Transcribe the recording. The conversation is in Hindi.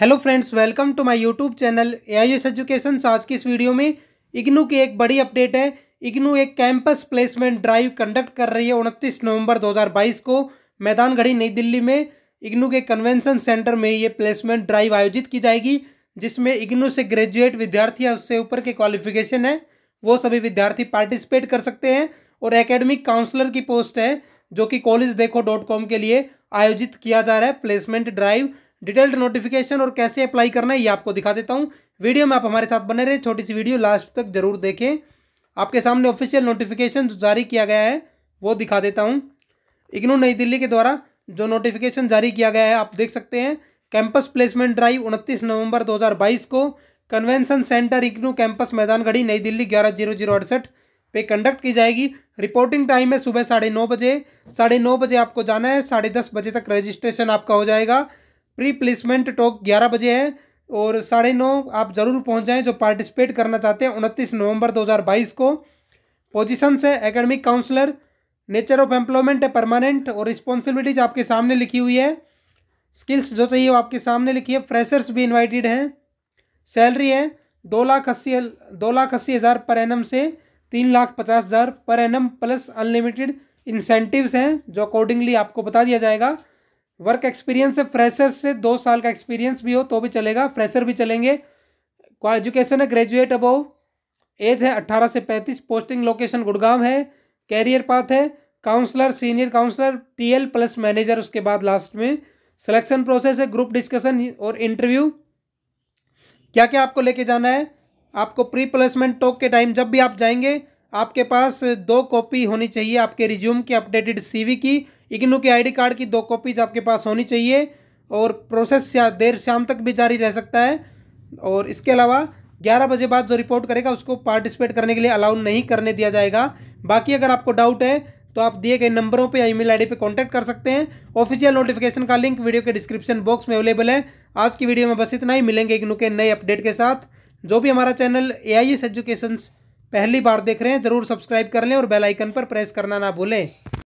hello friends welcome to my YouTube channel A I S education आज की इस वीडियो में इग्नू की एक बड़ी अपडेट है इग्नू एक कैंपस प्लेसमेंट ड्राइव कंडक्ट कर रही है उनतीस नवंबर 2022 को मैदान घड़ी नई दिल्ली में इग्नू के कन्वेंशन सेंटर में ये प्लेसमेंट ड्राइव आयोजित की जाएगी जिसमें इग्नू से ग्रेजुएट विद्यार्थी या उससे ऊपर के क्वालिफिकेशन है वो सभी विद्यार्थी पार्टिसिपेट कर सकते हैं और एकेडमिक काउंसलर की पोस्ट है जो कि कॉलेज देखो डॉट कॉम के लिए आयोजित किया जा रहा है प्लेसमेंट ड्राइव डिटेल्ड नोटिफिकेशन और कैसे अप्लाई करना है ये आपको दिखा देता हूँ वीडियो में आप हमारे साथ बने रहे छोटी सी वीडियो लास्ट तक जरूर देखें आपके सामने ऑफिशियल नोटिफिकेशन जो जारी किया गया है वो दिखा देता हूँ इग्नू नई दिल्ली के द्वारा जो नोटिफिकेशन जारी किया गया है आप देख सकते हैं कैंपस प्लेसमेंट ड्राइव उनतीस नवंबर 2022 को कन्वेंशन सेंटर इग्नू कैंपस घड़ी नई दिल्ली ग्यारह जीरो जीरो अड़सठ पे कंडक्ट की जाएगी रिपोर्टिंग टाइम है सुबह साढ़े नौ बजे साढ़े नौ बजे आपको जाना है साढ़े दस बजे तक रजिस्ट्रेशन आपका हो जाएगा प्री प्लेसमेंट टॉक ग्यारह बजे है और साढ़े नौ आप ज़रूर पहुंच जाएं जो पार्टिसिपेट करना चाहते हैं उनतीस नवंबर 2022 को पोजीशन है academic counsellor nature of employment है परमानेंट और रिस्पॉन्सिबिलिटीज आपके सामने लिखी हुई है स्किल्स जो चाहिए वो आपके सामने लिखी है फ्रेशर्स भी इन्वाइटेड हैं सैलरी है दो लाख अस्सी दो लाख अस्सी हज़ार पर एन से तीन लाख पचास हज़ार पर एन प्लस अनलिमिटेड इंसेंटिव्स हैं जो अकॉर्डिंगली आपको बता दिया जाएगा वर्क एक्सपीरियंस है फ्रेशर से दो साल का एक्सपीरियंस भी हो तो भी चलेगा फ्रेशर भी चलेंगे एजुकेशन है ग्रेजुएट अबोव एज है अट्ठारह से पैंतीस पोस्टिंग लोकेशन गुड़गांव है कैरियर पाथ है counsellor senior counsellor TL plus manager उसके बाद लास्ट में सिलेक्शन प्रोसेस है ग्रुप डिस्कशन और इंटरव्यू क्या क्या आपको लेके जाना है आपको प्री प्लेसमेंट टॉक के टाइम जब भी आप जाएंगे आपके पास दो कॉपी होनी चाहिए आपके रिज्यूम की अपडेटेड सीवी की इग्नू के आईडी कार्ड की दो कॉपीज आपके पास होनी चाहिए और प्रोसेस देर शाम तक भी जारी रह सकता है और इसके अलावा ग्यारह बजे बाद जो रिपोर्ट करेगा उसको पार्टिसिपेट करने के लिए अलाउ नहीं करने दिया जाएगा बाकी अगर आपको डाउट है तो आप दिए गए नंबरों पे या ईमेल आईडी पे कांटेक्ट कर सकते हैं ऑफिशियल नोटिफिकेशन का लिंक वीडियो के डिस्क्रिप्शन बॉक्स में अवेलेबल है आज की वीडियो में बस इतना ही मिलेंगे इग्नू के नए अपडेट के साथ जो भी हमारा चैनल ए आई एस पहली बार देख रहे हैं ज़रूर सब्सक्राइब कर लें और बेलाइकन पर प्रेस करना ना भूलें